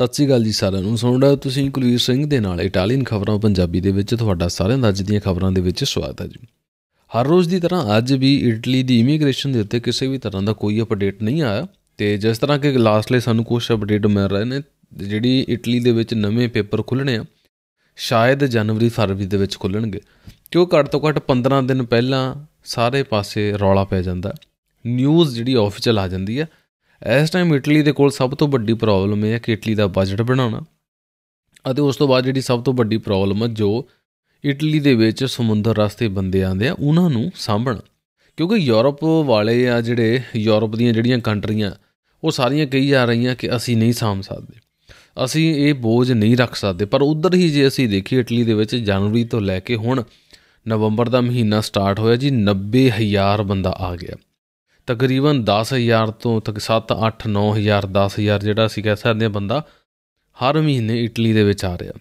ਸਤਿ ਸ੍ਰੀ ਅਕਾਲ ਜੀ ਸਾਰਿਆਂ ਨੂੰ ਸੁਣ ਰਹੇ ਤੁਸੀਂ ਕੁਲਵੀਰ ਸਿੰਘ ਦੇ ਨਾਲ ਇਟਾਲੀਅਨ ਖਬਰਾਂ ਪੰਜਾਬੀ ਦੇ ਵਿੱਚ ਤੁਹਾਡਾ ਸਾਰਿਆਂ ਦਾ ਅੱਜ ਦੀਆਂ ਖਬਰਾਂ ਦੇ ਵਿੱਚ ਸਵਾਗਤ ਹੈ ਜੀ ਹਰ ਰੋਜ਼ ਦੀ ਤਰ੍ਹਾਂ ਅੱਜ ਵੀ ਇਟਲੀ ਦੀ ਇਮੀਗ੍ਰੇਸ਼ਨ ਦੇ ਉੱਤੇ ਕਿਸੇ ਵੀ ਤਰ੍ਹਾਂ ਦਾ ਕੋਈ ਅਪਡੇਟ ਨਹੀਂ ਆਇਆ ਤੇ ਜਿਸ ਤਰ੍ਹਾਂ ਕਿ ਲਾਸਟਲੇ ਸਾਨੂੰ ਕੁਝ ਅਪਡੇਟ ਮਿਲ ਰਹੇ ਨੇ ਜਿਹੜੀ ਇਟਲੀ ਦੇ ਵਿੱਚ ਨਵੇਂ ਪੇਪਰ ਖੁੱਲਣੇ ਆ ਸ਼ਾਇਦ ਜਨਵਰੀ ਫਰਵਰੀ ਦੇ ਵਿੱਚ ਖੁੱਲਣਗੇ ਕਿਉਂ ਘੱਟ ਤੋਂ ਘੱਟ 15 ਦਿਨ ਪਹਿਲਾਂ ਸਾਰੇ ਪਾਸੇ ਰੌਲਾ ਪੈ ਜਾਂਦਾ ਨਿਊਜ਼ ਜਿਹੜੀ ਆਫੀਸ਼ੀਅਲ ਆ ਜਾਂਦੀ ਹੈ ਇਸ ਟਾਈਮ ਇਟਲੀ ਦੇ ਕੋਲ ਸਭ ਤੋਂ ਵੱਡੀ ਪ੍ਰੋਬਲਮ ਇਹ ਹੈ ਕਿ ਇਟਲੀ ਦਾ ਬਜਟ ਬਣਾਉਣਾ ਅਤੇ ਉਸ ਤੋਂ ਬਾਅਦ ਜਿਹੜੀ ਸਭ ਤੋਂ ਵੱਡੀ ਪ੍ਰੋਬਲਮ ਹੈ ਜੋ ਇਟਲੀ ਦੇ ਵਿੱਚ ਸਮੁੰਦਰ ਰਸਤੇ ਬੰਦੇ ਆਉਂਦੇ ਆ ਉਹਨਾਂ ਨੂੰ ਸਾਂਭਣ ਕਿਉਂਕਿ ਯੂਰਪ ਵਾਲੇ ਆ ਜਿਹੜੇ ਯੂਰਪ ਦੀਆਂ ਜਿਹੜੀਆਂ ਕੰਟਰੀਆਂ ਉਹ ਸਾਰੀਆਂ ਕਹੀ ਜਾ ਰਹੀਆਂ ਕਿ ਅਸੀਂ ਨਹੀਂ ਸਾਂਭ ਸਕਦੇ ਅਸੀਂ ਇਹ ਬੋਝ ਨਹੀਂ ਰੱਖ ਸਕਦੇ ਪਰ ਉਧਰ ਹੀ ਜੇ ਅਸੀਂ ਦੇਖੀ ਇਟਲੀ ਦੇ ਵਿੱਚ ਜਨਵਰੀ ਤੋਂ ਲੈ ਕੇ ਹੁਣ ਨਵੰਬਰ ਦਾ ਮਹੀਨਾ ਸਟਾਰਟ ਹੋਇਆ ਜੀ 90000 ਬੰਦਾ ਆ ਗਿਆ ਤਕਰੀਬਨ 10000 ਤੋਂ ਤੱਕ 7 8 9000 10000 ਜਿਹੜਾ ਸੀ ਕਹਿ ਸਕਦੇ ਆ ਬੰਦਾ ਹਰ ਮਹੀਨੇ ਇਟਲੀ ਦੇ ਵਿੱਚ ਆ ਰਿਹਾ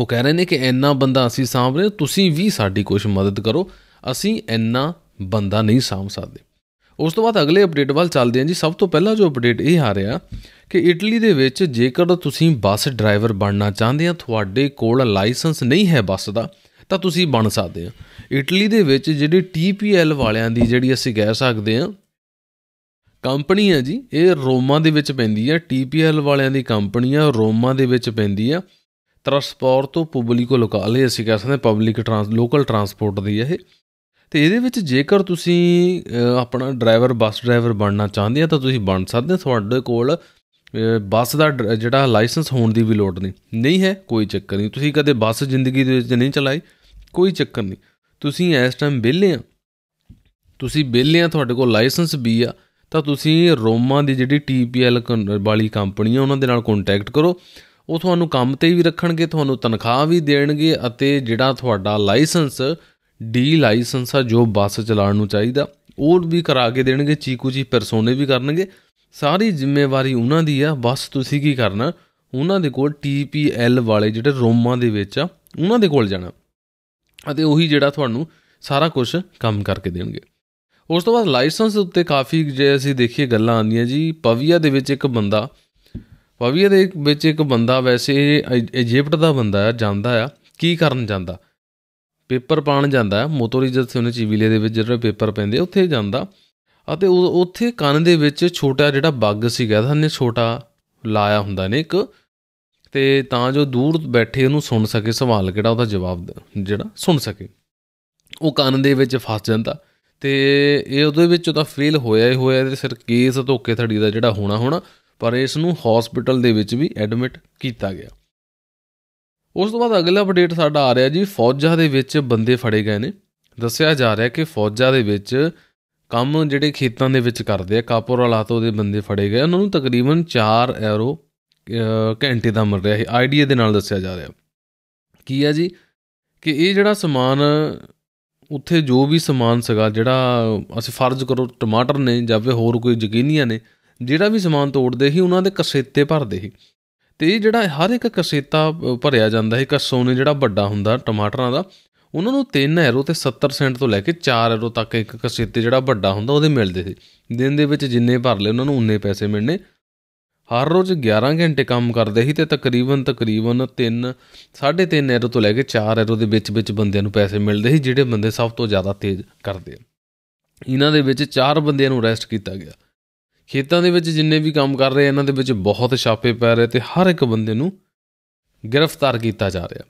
ਉਹ ਕਹਿ ਰਹੇ ਨੇ ਕਿ ਇੰਨਾ ਬੰਦਾ ਅਸੀਂ ਸਾਂਭ ਰਹੇ ਤੁਸੀਂ ਵੀ ਸਾਡੀ ਕੁਝ ਮਦਦ ਕਰੋ ਅਸੀਂ ਇੰਨਾ ਬੰਦਾ ਨਹੀਂ ਸਾਂਭ ਸਕਦੇ ਉਸ ਤੋਂ ਬਾਅਦ ਅਗਲੇ ਅਪਡੇਟ ਵੱਲ ਚੱਲਦੇ ਹਾਂ ਜੀ ਸਭ ਤੋਂ ਪਹਿਲਾਂ ਜੋ ਅਪਡੇਟ ਇਹ ਆ ਰਿਹਾ ਕਿ ਇਟਲੀ ਦੇ ਵਿੱਚ ਜੇਕਰ ਤੁਸੀਂ ਬੱਸ ਡਰਾਈਵਰ ਬਣਨਾ ਚਾਹੁੰਦੇ ਆ ਤੁਹਾਡੇ ਕੋਲ ਲਾਇਸੈਂਸ ਨਹੀਂ ਹੈ ਬੱਸ ਦਾ ਤਾਂ ਤੁਸੀਂ ਬਣ ਸਕਦੇ ਆ ਇਟਲੀ ਦੇ ਵਿੱਚ ਜਿਹੜੀ TPL ਵਾਲਿਆਂ ਦੀ ਜਿਹੜੀ ਅਸੀਂ ਕਹਿ ਸਕਦੇ ਆ ਕੰਪਨੀ ਆ ਜੀ ਇਹ ਰੋਮਾ ਦੇ ਵਿੱਚ ਪੈਂਦੀ ਆ TPL ਵਾਲਿਆਂ ਦੀ ਕੰਪਨੀ ਆ ਰੋਮਾ ਦੇ ਵਿੱਚ ਪੈਂਦੀ ਆ ਟਰਾਂਸਪੋਰਟ ਤੋਂ ਪਬਲਿਕੋ ਲੋਕਾਲੇ ਅਸੀਂ ਕਹਿ ਸਕਦੇ ਪਬਲਿਕ ਟ੍ਰਾਂਸ ਲੋਕਲ ਟਰਾਂਸਪੋਰਟ ਦੀ ਇਹ ਤੇ ਇਹਦੇ ਵਿੱਚ ਜੇਕਰ ਤੁਸੀਂ ਆਪਣਾ ਡਰਾਈਵਰ ਬੱਸ ਡਰਾਈਵਰ ਬਣਨਾ ਚਾਹੁੰਦੇ ਆ ਤਾਂ ਤੁਸੀਂ ਬਣ ਸਕਦੇ ਹੋ ਤੁਹਾਡੇ ਕੋਲ ਬੱਸ ਦਾ ਜਿਹੜਾ ਲਾਇਸੈਂਸ ਹੋਣ ਦੀ ਵੀ ਲੋੜ ਨਹੀਂ ਨਹੀਂ ਹੈ ਕੋਈ ਚੱਕਰ ਨਹੀਂ ਤੁਸੀਂ ਕਦੇ ਬੱਸ ਜ਼ਿੰਦਗੀ ਦੇ ਵਿੱਚ ਨਹੀਂ ਚਲਾਈ ਕੋਈ ਚੱਕਰ ਨਹੀਂ ਤੁਸੀਂ ਇਸ ਟਾਈਮ ਵਿਹਲੇ ਆ ਤੁਸੀਂ ਵਿਹਲੇ ਆ ਤੁਹਾਡੇ ਕੋਲ ਲਾਇਸੈਂਸ ਵੀ ਆ ਤਾਂ ਤੁਸੀਂ ਰੋਮਾ ਦੀ ਜਿਹੜੀ ਟੀਪੀਐਲ ਵਾਲੀ ਕੰਪਨੀ ਆ ਉਹਨਾਂ ਦੇ ਨਾਲ ਕੰਟੈਕਟ ਕਰੋ ਉਹ ਤੁਹਾਨੂੰ ਕੰਮ ਤੇ ਵੀ ਰੱਖਣਗੇ ਤੁਹਾਨੂੰ ਤਨਖਾਹ ਵੀ ਦੇਣਗੇ ਅਤੇ ਜਿਹੜਾ ਤੁਹਾਡਾ ਲਾਇਸੈਂਸ ਡੀ ਲਾਇਸੈਂਸ ਆ ਜੋ ਬੱਸ ਚਲਾਉਣ ਨੂੰ ਚਾਹੀਦਾ ਉਹ ਵੀ ਕਰਾ ਕੇ ਦੇਣਗੇ ਚੀਕੂ ਜੀ ਪਰਸੋਨੇ ਵੀ ਕਰਨਗੇ ਸਾਰੀ ਜ਼ਿੰਮੇਵਾਰੀ ਉਹਨਾਂ ਦੀ ਆ ਬਸ ਤੁਸੀਂ ਕੀ ਕਰਨਾ ਉਹਨਾਂ ਦੇ ਕੋਲ ਟੀਪੀਐਲ ਵਾਲੇ ਜਿਹੜੇ ਰੋਮਾ ਦੇ ਵਿੱਚ ਆ ਉਹਨਾਂ ਦੇ ਕੋਲ ਜਾਣਾ ਅਤੇ ਉਹੀ ਜਿਹੜਾ ਤੁਹਾਨੂੰ ਸਾਰਾ ਕੁਝ ਕੰਮ ਕਰਕੇ ਦੇਣਗੇ ਉਸ ਤੋਂ ਬਾਅਦ ਲਾਇਸੈਂਸ ਉੱਤੇ ਕਾਫੀ ਜੇ ਅਸੀਂ ਦੇਖੀਏ ਗੱਲਾਂ ਆਉਂਦੀਆਂ ਜੀ ਪਵਿਆ ਦੇ ਵਿੱਚ ਇੱਕ ਬੰਦਾ ਪਵਿਆ ਦੇ ਵਿੱਚ ਇੱਕ ਬੰਦਾ ਵੈਸੇ ਇਜੀਪਟ ਦਾ ਬੰਦਾ ਆ ਜਾਂਦਾ ਆ ਕੀ ਕਰਨ ਜਾਂਦਾ ਪੇਪਰ ਪਾਣ ਜਾਂਦਾ ਮੋਟੋਰਿਜਤ ਸੋਨੇ ਚੀਵੀਲੇ ਦੇ ਵਿੱਚ ਜਿਹੜੇ ਪੇਪਰ ਪੈਂਦੇ ਉੱਥੇ ਜਾਂਦਾ ਅਤੇ ਉੱਥੇ ਕੰਨ ਦੇ ਵਿੱਚ ਛੋਟਾ ਜਿਹੜਾ ਬੱਗ ਸੀਗਾ ਥਾਨੇ ਛੋਟਾ ਲਾਇਆ ਹੁੰਦਾ ਨੇ ਇੱਕ ਤੇ ਤਾਂ ਜੋ ਦੂਰ ਬੈਠੇ ਉਹਨੂੰ ਸੁਣ ਸਕੇ ਸਵਾਲ ਕਿਹੜਾ ਉਹਦਾ ਜਵਾਬ ਜਿਹੜਾ ਸੁਣ ਸਕੇ ਉਹ ਕੰਨ ਦੇ ਵਿੱਚ ਫਸ ਜਾਂਦਾ ਤੇ ਇਹ ਉਹਦੇ ਵਿੱਚ ਤਾਂ ਫੇਲ ਹੋਇਆ ਹੀ ਹੋਇਆ ਤੇ ਸਿਰ ਕੇਸ ਧੋਕੇ ਥੜੀ ਦਾ ਜਿਹੜਾ ਹੋਣਾ ਹੋਣਾ ਪਰ ਇਸ ਨੂੰ ਹਸਪੀਟਲ ਦੇ ਵਿੱਚ ਵੀ ਐਡਮਿਟ ਕੀਤਾ ਗਿਆ ਉਸ ਤੋਂ ਬਾਅਦ ਅਗਲਾ ਅਪਡੇਟ ਸਾਡਾ ਆ ਰਿਹਾ ਜੀ ਫੌਜਾਂ ਦੇ ਵਿੱਚ ਬੰਦੇ ਫੜੇ ਗਏ ਨੇ ਦੱਸਿਆ ਜਾ ਰਿਹਾ ਕਿ ਫੌਜਾਂ ਦੇ ਵਿੱਚ ਕੰਮ ਜਿਹੜੇ ਖੇਤਾਂ ਦੇ ਵਿੱਚ ਕਰਦੇ ਆ ਕਾਪੋਰਾਲਾਤੋ ਦੇ ਬੰਦੇ ਫੜੇ ਗਏ ਉਹਨਾਂ ਨੂੰ ਤਕਰੀਬਨ 4 ਐਰੋ ਘੰਟੇ ਦਾ ਮਿਲ ਰਿਹਾ ਹੈ ਆਈਡੀਏ ਦੇ ਨਾਲ ਦੱਸਿਆ ਜਾ ਰਿਹਾ ਕੀ ਹੈ ਜੀ ਕਿ ਇਹ ਜਿਹੜਾ ਸਮਾਨ ਉੱਥੇ ਜੋ ਵੀ ਸਮਾਨ ਸਗਾ ਜਿਹੜਾ ਅਸੀਂ ਫਰਜ਼ ਕਰੋ ਟਮਾਟਰ ਨੇ ਜਾਂ ਫਿਰ ਹੋਰ ਕੋਈ ਜ਼ਕੀਨੀਆਂ ਨੇ ਜਿਹੜਾ ਵੀ ਸਮਾਨ ਤੋੜਦੇ ਸੀ ਉਹਨਾਂ ਦੇ ਕਸੇਤੇ ਭਰਦੇ ਸੀ ਤੇ ਇਹ ਜਿਹੜਾ ਹਰ ਇੱਕ ਕਸੇਤਾ ਭਰਿਆ ਜਾਂਦਾ ਹੈ ਕਸੋਂ ਨੇ ਜਿਹੜਾ ਵੱਡਾ ਹੁੰਦਾ ਟਮਾਟਰਾਂ ਦਾ ਉਹਨਾਂ ਨੂੰ 3 ਐਰੋ ਤੇ 70 ਸੈਂਟ ਤੋਂ ਲੈ ਕੇ 4 ਐਰੋ ਤੱਕ ਇੱਕ ਕਸੇਤੇ ਜਿਹੜਾ ਵੱਡਾ ਹੁੰਦਾ ਉਹਦੇ ਮਿਲਦੇ ਸੀ ਦਿਨ ਦੇ ਵਿੱਚ ਜਿੰਨੇ ਭਰ ਲਏ ਉਹਨਾਂ ਨੂੰ ਉਨੇ ਪੈਸੇ ਮਿਲਨੇ ਹਰ ਰੋਜ਼ 11 ਘੰਟੇ ਕੰਮ ਕਰਦੇ ਸੀ ਤੇ ਤਕਰੀਬਨ ਤਕਰੀਬਨ 3 3.5 ਐਰੋ ਤੋਂ ਲੈ ਕੇ 4 ਐਰੋ ਦੇ ਵਿੱਚ ਵਿੱਚ ਬੰਦਿਆਂ ਨੂੰ ਪੈਸੇ ਮਿਲਦੇ ਸੀ ਜਿਹੜੇ ਬੰਦੇ ਸਭ ਤੋਂ ਜ਼ਿਆਦਾ ਤੇਜ਼ ਕਰਦੇ ਇਹਨਾਂ ਦੇ ਵਿੱਚ 4 ਬੰਦਿਆਂ ਨੂੰ ਅਰੈਸਟ ਕੀਤਾ ਗਿਆ ਖੇਤਾਂ ਦੇ ਵਿੱਚ ਜਿੰਨੇ ਵੀ ਕੰਮ ਕਰ ਰਹੇ ਇਹਨਾਂ ਦੇ ਵਿੱਚ ਬਹੁਤ ਛਾਪੇ ਪੈ ਰਹੇ ਤੇ ਹਰ ਇੱਕ ਬੰਦੇ ਨੂੰ ਗ੍ਰਿਫਤਾਰ ਕੀਤਾ ਜਾ ਰਿਹਾ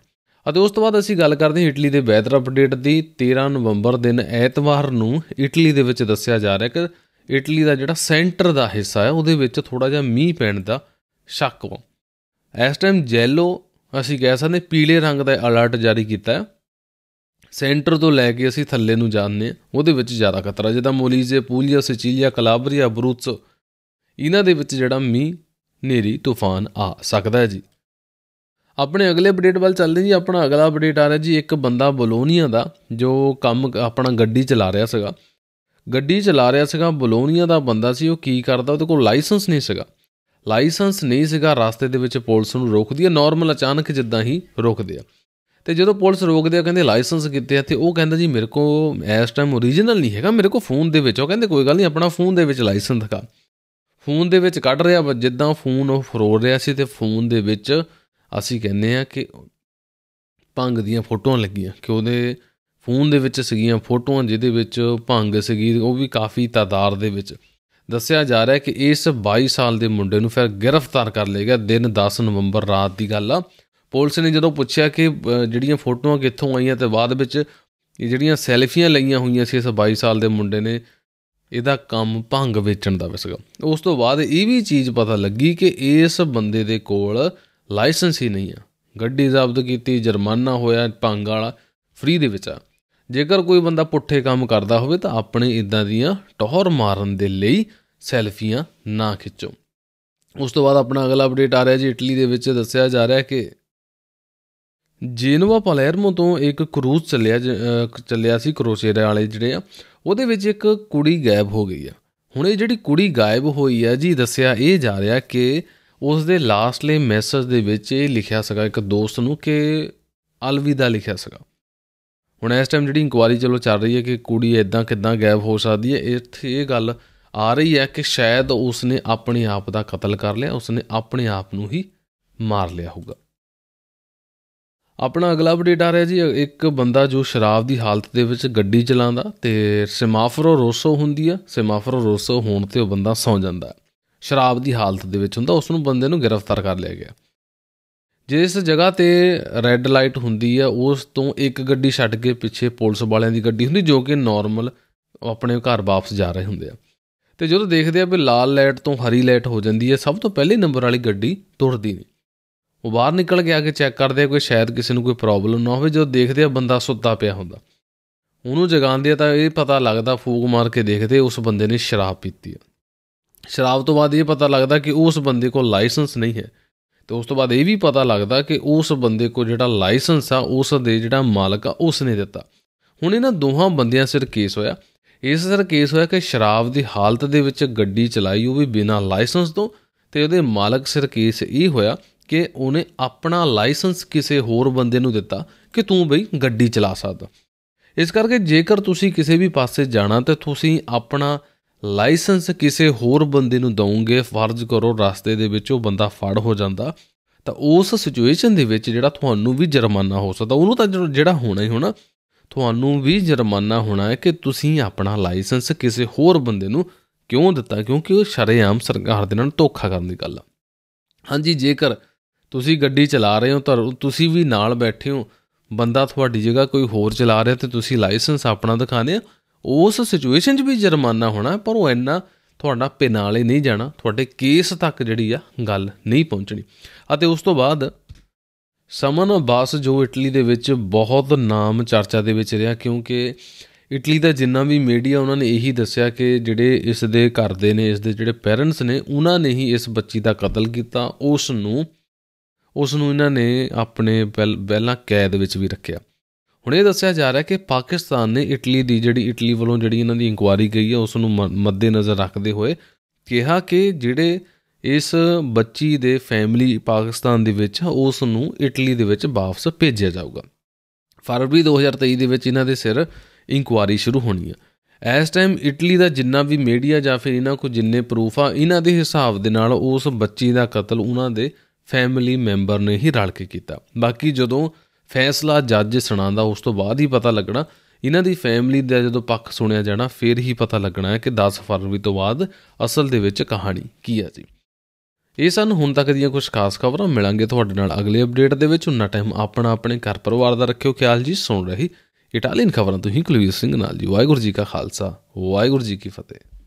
ਅਤੇ ਉਸ ਤੋਂ ਬਾਅਦ ਅਸੀਂ ਗੱਲ ਕਰਦੇ ਹਾਂ ਇਟਲੀ ਦੇ ਵੈਦਰ ਅਪਡੇਟ ਦੀ 13 ਨਵੰਬਰ ਦਿਨ ਐਤਵਾਰ ਨੂੰ ਇਟਲੀ ਦੇ ਵਿੱਚ ਦੱਸਿਆ ਜਾ ਰਿਹਾ ਕਿ ਇਟਲੀ ਦਾ ਜਿਹੜਾ ਸੈਂਟਰ ਦਾ ਹਿੱਸਾ ਹੈ ਉਹਦੇ ਵਿੱਚ ਥੋੜਾ ਜਿਹਾ ਮੀਂਹ ਪੈਣ ਦਾ ਸ਼ੱਕ ਹੋ ਇਸ ਟਾਈਮ ਜੈਲੋ ਅਸੀਂ ਕਹਿ ਸਕਦੇ ਪੀਲੇ ਰੰਗ ਦਾ ਅਲਰਟ ਜਾਰੀ ਕੀਤਾ ਹੈ ਸੈਂਟਰ ਤੋਂ ਲੈ ਕੇ ਅਸੀਂ ਥੱਲੇ ਨੂੰ ਜਾਂਦੇ ਹਾਂ ਉਹਦੇ ਵਿੱਚ ਜ਼ਿਆਦਾ ਖਤਰਾ ਜਿੱਦਾਂ ਮੋਲੀਜ਼ੇ ਪੂਲੀਆ ਸਿਚੀਲੀਆ ਕਲਾਬਰੀਆ ਬਰੂਤਸੋ ਇਹਨਾਂ ਦੇ ਵਿੱਚ ਜਿਹੜਾ ਮੀਂਹ ਨੇਰੀ ਤੂਫਾਨ ਆ ਸਕਦਾ ਹੈ ਜੀ ਆਪਣੇ ਅਗਲੇ ਅਪਡੇਟ ਵੱਲ ਚੱਲਦੇ ਜੀ ਆਪਣਾ ਅਗਲਾ ਅਪਡੇਟ ਆ ਰਿਹਾ ਜੀ ਇੱਕ ਬੰਦਾ ਬੋਲੋਨੀਆ ਦਾ ਜੋ ਕੰਮ ਆਪਣਾ ਗੱਡੀ ਚਲਾ ਰਿਹਾ ਸੀਗਾ ਗੱਡੀ ਚਲਾ ਰਿਹਾ ਸੀਗਾ ਬਲੋਨੀਆ ਦਾ ਬੰਦਾ ਸੀ ਉਹ ਕੀ ਕਰਦਾ ਉਹਦੇ ਕੋਲ ਲਾਇਸੈਂਸ ਨਹੀਂ ਸੀਗਾ ਲਾਇਸੈਂਸ ਨਹੀਂ ਸੀਗਾ ਰਸਤੇ ਦੇ ਵਿੱਚ ਪੁਲਿਸ ਨੂੰ ਰੋਕਦੀ ਹੈ ਨਾਰਮਲ ਅਚਾਨਕ ਜਿੱਦਾਂ ਹੀ ਰੋਕਦੇ ਆ ਤੇ ਜਦੋਂ ਪੁਲਿਸ ਰੋਕਦੇ ਆ ਕਹਿੰਦੇ ਲਾਇਸੈਂਸ ਕਿੱਥੇ ਆ ਤੇ ਉਹ ਕਹਿੰਦਾ ਜੀ ਮੇਰੇ ਕੋ ਇਸ ਟਾਈਮ origignal ਨਹੀਂ ਹੈਗਾ ਮੇਰੇ ਕੋ ਫੋਨ ਦੇ ਵਿੱਚ ਉਹ ਕਹਿੰਦੇ ਕੋਈ ਗੱਲ ਨਹੀਂ ਆਪਣਾ ਫੋਨ ਦੇ ਵਿੱਚ ਲਾਇਸੈਂਸ ਦਿਖਾ ਫੋਨ ਦੇ ਵਿੱਚ ਕੱਢ ਰਿਹਾ ਜਿੱਦਾਂ ਫੋਨ ਉਹ ਫਰੋੜ ਰਿਹਾ ਸੀ ਤੇ ਫੋਨ ਦੇ ਵਿੱਚ ਅਸੀਂ ਕਹਿੰਦੇ ਆ ਕਿ ਪੰਗ ਦੀਆਂ ਫੋਟੋਆਂ ਲੱਗੀਆਂ ਕਿ ਉਹਦੇ ਫੋਨ ਦੇ ਵਿੱਚ ਸਗੀਆਂ ਫੋਟੋਆਂ ਜਿਹਦੇ ਵਿੱਚ ਭੰਗ ਸਗੀ ਉਹ ਵੀ ਕਾਫੀ ਤਾਦਾਰ ਦੇ ਵਿੱਚ ਦੱਸਿਆ ਜਾ ਰਿਹਾ ਹੈ ਕਿ ਇਸ 22 ਸਾਲ ਦੇ ਮੁੰਡੇ ਨੂੰ ਫਿਰ ਗ੍ਰਿਫਤਾਰ ਕਰ ਲਿਆ ਗਿਆ ਦਿਨ 10 ਨਵੰਬਰ ਰਾਤ ਦੀ ਗੱਲ ਆ ਪੁਲਿਸ ਨੇ ਜਦੋਂ ਪੁੱਛਿਆ ਕਿ ਜਿਹੜੀਆਂ ਫੋਟੋਆਂ ਕਿੱਥੋਂ ਆਈਆਂ ਤੇ ਬਾਅਦ ਵਿੱਚ ਇਹ ਜਿਹੜੀਆਂ ਸੈਲਫੀਆਂ ਲਈਆਂ ਹੋਈਆਂ ਸੀ ਇਸ 22 ਸਾਲ ਦੇ ਮੁੰਡੇ ਨੇ ਇਹਦਾ ਕੰਮ ਭੰਗ ਵੇਚਣ ਦਾ ਸੀਗਾ ਉਸ ਤੋਂ ਬਾਅਦ ਇਹ ਵੀ ਚੀਜ਼ ਪਤਾ ਲੱਗੀ ਕਿ ਇਸ ਬੰਦੇ ਦੇ ਕੋਲ ਲਾਇਸੈਂਸ ਹੀ ਨਹੀਂ ਆ ਗੱਡੀ ਜ਼ਬਤ ਕੀਤੀ ਜੁਰਮਾਨਾ ਹੋਇਆ ਭੰਗ ਵਾਲਾ ਫ੍ਰੀ ਦੇ ਵਿੱਚ ਆ ਜੇਕਰ ਕੋਈ ਬੰਦਾ ਪੁੱਠੇ ਕੰਮ ਕਰਦਾ ਹੋਵੇ ਤਾਂ ਆਪਣੇ ਇਦਾਂ ਦੀਆਂ ਟੌਹਰ ਮਾਰਨ ਦੇ ਲਈ ਸੈਲਫੀਆਂ ਨਾ ਖਿੱਚੋ ਉਸ ਤੋਂ ਬਾਅਦ ਆਪਣਾ ਅਗਲਾ ਅਪਡੇਟ ਆ ਰਿਹਾ ਜੀ ਇਟਲੀ ਦੇ ਵਿੱਚ ਦੱਸਿਆ ਜਾ ਰਿਹਾ ਕਿ ਜੀਨਵਾ ਪਲੇਰਮੋ ਤੋਂ ਇੱਕ ਕਰੂਜ਼ ਚੱਲਿਆ ਚੱਲਿਆ ਸੀ ਕਰੋਸ਼ੇਰਾ ਵਾਲੇ ਜਿਹੜੇ ਆ ਉਹਦੇ ਵਿੱਚ ਇੱਕ ਕੁੜੀ ਗਾਇਬ ਹੋ ਗਈ ਆ ਹੁਣ ਇਹ ਜਿਹੜੀ ਕੁੜੀ ਗਾਇਬ ਹੋਈ ਆ ਜੀ ਦੱਸਿਆ ਇਹ ਜਾ ਰਿਹਾ ਕਿ ਉਸ ਦੇ ਲਾਸਟਲੇ ਮੈਸੇਜ ਦੇ ਵਿੱਚ ਇਹ ਲਿਖਿਆ ਸੀਗਾ ਇੱਕ ਦੋਸਤ ਨੂੰ ਕਿ ਅਲਵਿਦਾ ਲਿਖਿਆ ਸੀਗਾ ਹੁਣ ਇਸ ਟਾਈਮ ਜਿਹੜੀ ਇਨਕੁਆਰੀ ਚੱਲੋ ਚੱਲ ਰਹੀ ਹੈ ਕਿ ਕੁੜੀ ਇਦਾਂ ਕਿਦਾਂ ਗਾਇਬ ਹੋ ਸਕਦੀ ਹੈ ਇੱਥੇ ਇਹ ਗੱਲ ਆ ਰਹੀ ਹੈ ਕਿ ਸ਼ਾਇਦ ਉਸਨੇ ਆਪਣੇ ਆਪ ਦਾ ਕਤਲ ਕਰ ਲਿਆ ਉਸਨੇ ਆਪਣੇ ਆਪ ਨੂੰ ਹੀ ਮਾਰ ਲਿਆ ਹੋਊਗਾ ਆਪਣਾ ਅਗਲਾ ਅਪਡੇਟ ਆ ਰਿਹਾ ਜੀ ਇੱਕ ਬੰਦਾ ਜੋ ਸ਼ਰਾਬ ਦੀ ਹਾਲਤ ਦੇ ਵਿੱਚ ਗੱਡੀ ਚਲਾਉਂਦਾ ਤੇ ਸਿਮਾਫਰੋ ਰੋਸੋ ਹੁੰਦੀ ਆ ਸਿਮਾਫਰੋ ਰੋਸੋ ਹੋਣ ਤੇ ਉਹ ਬੰਦਾ ਸੌ ਜਾਂਦਾ ਸ਼ਰਾਬ ਦੀ ਹਾਲਤ ਦੇ ਵਿੱਚ ਹੁੰਦਾ ਉਸ ਨੂੰ ਬੰਦੇ ਨੂੰ ਗ੍ਰਿਫਤਾਰ ਕਰ ਲਿਆ ਗਿਆ ਜਿਸ ਜਗ੍ਹਾ ਤੇ ਰੈੱਡ ਲਾਈਟ ਹੁੰਦੀ ਆ ਉਸ ਤੋਂ ਇੱਕ ਗੱਡੀ ਛੱਡ ਕੇ ਪਿੱਛੇ ਪੁਲਿਸ ਵਾਲਿਆਂ ਦੀ ਗੱਡੀ ਹੁੰਦੀ ਜੋ ਕਿ ਨਾਰਮਲ ਆਪਣੇ ਘਰ ਵਾਪਸ ਜਾ ਰਹੇ ਹੁੰਦੇ ਆ ਤੇ ਜਦੋਂ ਦੇਖਦੇ ਆ ਵੀ ਲਾਲ ਲਾਈਟ ਤੋਂ ਹਰੀ ਲਾਈਟ ਹੋ ਜਾਂਦੀ ਹੈ ਸਭ ਤੋਂ ਪਹਿਲੇ ਨੰਬਰ ਵਾਲੀ ਗੱਡੀ ਤੁਰਦੀ ਨਹੀਂ ਉਹ ਬਾਹਰ ਨਿਕਲ ਕੇ ਆ ਕੇ ਚੈੱਕ ਕਰਦੇ ਆ ਕੋਈ ਸ਼ਾਇਦ ਕਿਸੇ ਨੂੰ ਕੋਈ ਪ੍ਰੋਬਲਮ ਨਾ ਹੋਵੇ ਜਦੋਂ ਦੇਖਦੇ ਆ ਬੰਦਾ ਸੁੱਤਾ ਪਿਆ ਹੁੰਦਾ ਉਹਨੂੰ ਜਗਾਉਂਦੇ ਆ ਤਾਂ ਇਹ ਪਤਾ ਲੱਗਦਾ ਫੂਕ ਮਾਰ ਕੇ ਦੇਖਦੇ ਉਸ ਬੰਦੇ ਨੇ ਸ਼ਰਾਬ ਪੀਤੀ ਆ ਸ਼ਰਾਬ ਤੋਂ ਬਾਅਦ ਇਹ ਪਤਾ ਲੱਗਦਾ ਕਿ ਉਸ ਬੰਦੇ ਕੋਲ ਲਾਇਸੈਂਸ ਨਹੀਂ ਹੈ ਤੇ ਉਸ ਤੋਂ ਬਾਅਦ ਇਹ ਵੀ ਪਤਾ ਲੱਗਦਾ ਕਿ ਉਸ ਬੰਦੇ ਕੋ ਜਿਹੜਾ ਲਾਇਸੈਂਸ ਆ ਉਸ ਦੇ ਜਿਹੜਾ ਮਾਲਕ ਆ ਉਸ ਨੇ ਦਿੱਤਾ ਹੁਣ ਇਹਨਾਂ ਦੋਹਾਂ ਬੰਦਿਆਂ ਸਿਰ ਕੇਸ ਹੋਇਆ ਇਸ ਸਿਰ ਕੇਸ ਹੋਇਆ ਕਿ ਸ਼ਰਾਬ ਦੀ ਹਾਲਤ ਦੇ ਵਿੱਚ ਗੱਡੀ ਚਲਾਈ ਉਹ ਵੀ ਬਿਨਾਂ ਲਾਇਸੈਂਸ ਤੋਂ ਤੇ ਉਹਦੇ ਮਾਲਕ ਸਿਰ ਕੇਸ ਇਹ ਹੋਇਆ ਕਿ ਉਹਨੇ ਆਪਣਾ ਲਾਇਸੈਂਸ ਕਿਸੇ ਹੋਰ ਬੰਦੇ ਨੂੰ ਦਿੱਤਾ ਕਿ ਤੂੰ ਬਈ ਗੱਡੀ ਚਲਾ ਸਕਦਾ ਇਸ ਕਰਕੇ ਜੇਕਰ ਤੁਸੀਂ ਕਿਸੇ ਵੀ ਪਾਸੇ ਜਾਣਾ ਤੇ ਤੁਸੀਂ ਆਪਣਾ ਲਾਇਸੈਂਸ ਕਿਸੇ ਹੋਰ ਬੰਦੇ ਨੂੰ ਦਵੋਗੇ ਫਰਜ਼ ਕਰੋ ਰਸਤੇ ਦੇ ਵਿੱਚ ਉਹ ਬੰਦਾ ਫੜ ਹੋ ਜਾਂਦਾ ਤਾਂ ਉਸ ਸਿਚੁਏਸ਼ਨ ਦੇ ਵਿੱਚ ਜਿਹੜਾ ਤੁਹਾਨੂੰ ਵੀ ਜੁਰਮਾਨਾ ਹੋ ਸਕਦਾ ਉਹਨੂੰ ਤਾਂ ਜਿਹੜਾ ਹੋਣਾ ਹੀ ਹੋਣਾ ਤੁਹਾਨੂੰ ਵੀ ਜੁਰਮਾਨਾ ਹੋਣਾ ਹੈ ਕਿ ਤੁਸੀਂ ਆਪਣਾ ਲਾਇਸੈਂਸ ਕਿਸੇ ਹੋਰ ਬੰਦੇ ਨੂੰ ਕਿਉਂ ਦਿੱਤਾ ਕਿਉਂਕਿ ਉਹ ਸ਼ਰੇਆਮ ਸਰਕਾਰ ਦੇ ਨਾਲ ਧੋਖਾ ਕਰਨ ਦੀ ਗੱਲ ਹੈ ਹਾਂਜੀ ਜੇਕਰ ਤੁਸੀਂ ਗੱਡੀ ਚਲਾ ਰਹੇ ਹੋ ਤਾਂ ਤੁਸੀਂ ਵੀ ਨਾਲ ਬੈਠੇ ਹੋ ਬੰਦਾ ਤੁਹਾਡੀ ਜਗ੍ਹਾ ਕੋਈ ਹੋਰ ਚਲਾ ਰਿਹਾ ਤੇ ਤੁਸੀਂ ਲਾਇਸੈਂਸ ਆਪਣਾ ਦਿਖਾਣੇ ਆ ਉਸ ਸਿਚੁਏਸ਼ਨ 'ਚ ਵੀ ਜੁਰਮਾਨਾ ਹੋਣਾ ਪਰ ਉਹ ਇੰਨਾ ਤੁਹਾਡਾ ਪਿਨਾਲੇ ਨਹੀਂ ਜਾਣਾ ਤੁਹਾਡੇ ਕੇਸ ਤੱਕ ਜਿਹੜੀ ਆ ਗੱਲ ਨਹੀਂ ਪਹੁੰਚਣੀ ਅਤੇ ਉਸ ਤੋਂ ਬਾਅਦ ਸਮਨ ਬਾਸ ਜੋ ਇਟਲੀ ਦੇ ਵਿੱਚ ਬਹੁਤ ਨਾਮ ਚਰਚਾ ਦੇ ਵਿੱਚ ਰਿਹਾ ਕਿਉਂਕਿ ਇਟਲੀ ਦਾ ਜਿੰਨਾ ਵੀ ਮੀਡੀਆ ਉਹਨਾਂ ਨੇ ਇਹੀ ਦੱਸਿਆ ਕਿ ਜਿਹੜੇ ਇਸ ਦੇ ਘਰ ਦੇ ਨੇ ਇਸ ਦੇ ਜਿਹੜੇ ਪੇਰੈਂਟਸ ਨੇ ਉਹਨਾਂ ਨੇ ਹੀ ਇਸ ਬੱਚੀ ਦਾ ਕਤਲ ਕੀਤਾ ਉਸ ਨੂੰ ਉਸ ਨੂੰ ਇਹਨਾਂ ਨੇ ਆਪਣੇ ਪਹਿਲਾਂ ਕੈਦ ਵਿੱਚ ਵੀ ਰੱਖਿਆ ਹੁਣ ਇਹ ਦੱਸਿਆ ਜਾ ਰਿਹਾ ਕਿ ਪਾਕਿਸਤਾਨ ਨੇ ਇਟਲੀ ਦੀ ਜਿਹੜੀ ਇਟਲੀ ਵੱਲੋਂ ਜਿਹੜੀ ਇਹਨਾਂ ਦੀ ਇਨਕੁਆਰੀ ਗਈ ਹੈ ਉਸ ਨੂੰ ਮੱਦੇ ਨਜ਼ਰ ਰੱਖਦੇ ਹੋਏ ਕਿਹਾ ਕਿ ਜਿਹੜੇ ਇਸ ਬੱਚੀ ਦੇ ਫੈਮਿਲੀ ਪਾਕਿਸਤਾਨ ਦੇ ਵਿੱਚ ਉਸ ਨੂੰ ਇਟਲੀ ਦੇ ਵਿੱਚ ਵਾਪਸ ਭੇਜਿਆ ਜਾਊਗਾ ਫਰਵਰੀ 2023 ਦੇ ਵਿੱਚ ਇਹਨਾਂ ਦੇ ਸਿਰ ਇਨਕੁਆਰੀ ਸ਼ੁਰੂ ਹੋਣੀ ਹੈ ਇਸ ਟਾਈਮ ਇਟਲੀ ਦਾ ਜਿੰਨਾ ਵੀ ਮੀਡੀਆ ਜਾਂ ਫਿਰ ਇਹਨਾਂ ਕੋ ਜਿੰਨੇ ਪ੍ਰੂਫ ਆ ਇਹਨਾਂ ਦੇ ਹਿਸਾਬ ਦੇ ਨਾਲ ਉਸ ਬੱਚੀ ਦਾ ਕਤਲ ਉਹਨਾਂ ਦੇ ਫੈਮਿਲੀ ਮੈਂਬਰ ਨੇ ਹੀ ਰਲ ਕੇ ਕੀਤਾ ਬਾਕੀ ਜਦੋਂ ਫੈਸਲਾ ਜੱਜ ਸੁਣਾਉਂਦਾ ਉਸ ਤੋਂ ਬਾਅਦ ਹੀ ਪਤਾ ਲੱਗਣਾ ਇਹਨਾਂ ਦੀ ਫੈਮਿਲੀ ਦਾ ਜਦੋਂ ਪੱਖ ਸੁਣਿਆ ਜਾਣਾ ਫਿਰ ਹੀ ਪਤਾ ਲੱਗਣਾ ਹੈ ਕਿ 10 ਫਰਵਰੀ ਤੋਂ ਬਾਅਦ ਅਸਲ ਦੇ ਵਿੱਚ ਕਹਾਣੀ ਕੀ ਹੈ ਜੀ ਇਹ ਸਨ ਹੁਣ ਤੱਕ ਦੀਆਂ ਕੁਝ ਖਾਸ ਖਬਰਾਂ ਮਿਲਾਂਗੇ ਤੁਹਾਡੇ ਨਾਲ ਅਗਲੇ ਅਪਡੇਟ ਦੇ ਵਿੱਚ ਉਨਾ ਟਾਈਮ ਆਪਣਾ ਆਪਣੇ ਘਰ ਪਰਿਵਾਰ ਦਾ ਰੱਖਿਓ ਖਿਆਲ ਜੀ ਸੁਣ ਰਹੀ ਇਟਾਲੀਅਨ ਖਬਰਾਂ ਤੋਂ ਹੀ ਕੁਲਵੀਰ ਸਿੰਘ ਨਾਲ ਜੀ ਵਾਹਿਗੁਰੂ ਜੀ ਕਾ ਖਾਲਸਾ ਵਾਹਿਗੁਰੂ ਜੀ ਕੀ ਫਤਿਹ